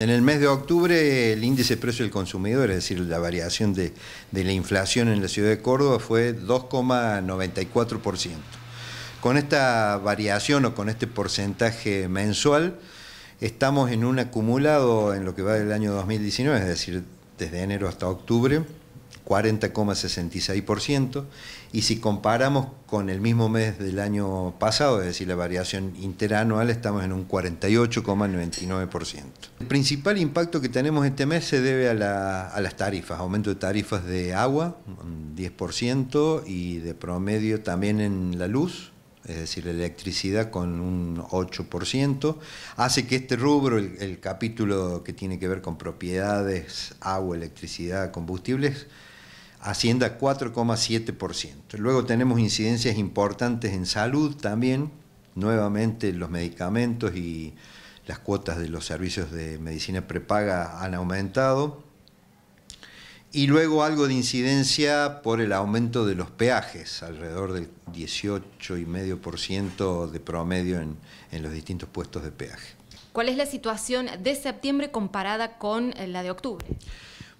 En el mes de octubre el índice de precio del consumidor, es decir, la variación de, de la inflación en la ciudad de Córdoba fue 2,94%. Con esta variación o con este porcentaje mensual estamos en un acumulado en lo que va del año 2019, es decir, desde enero hasta octubre, 40,66%, y si comparamos con el mismo mes del año pasado, es decir, la variación interanual, estamos en un 48,99%. El principal impacto que tenemos este mes se debe a, a las tarifas, aumento de tarifas de agua, un 10%, y de promedio también en la luz, es decir, la electricidad con un 8%, hace que este rubro, el, capítulo que tiene que ver con propiedades, agua, electricidad, combustibles, Hacienda 4,7%. Luego tenemos incidencias importantes en salud también, nuevamente los medicamentos y las cuotas de los servicios de medicina prepaga han aumentado y luego algo de incidencia por el aumento de los peajes, alrededor del 18,5% de promedio en, los distintos puestos de peaje. ¿Cuál es la situación de septiembre comparada con eh, la de octubre?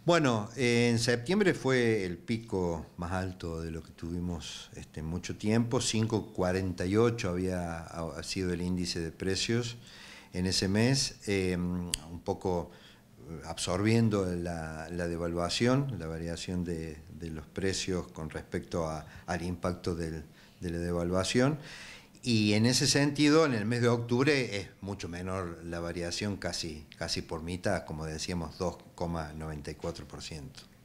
Bueno, en septiembre fue el pico más alto de lo que tuvimos este, mucho tiempo, 5,48 había sido el índice de precios en ese mes, eh, un poco absorbiendo la, la, devaluación, la variación de, los precios con respecto al impacto de la devaluación. Y en ese sentido, en el mes de octubre es mucho menor la variación, casi, casi por mitad, como decíamos, 2,94%.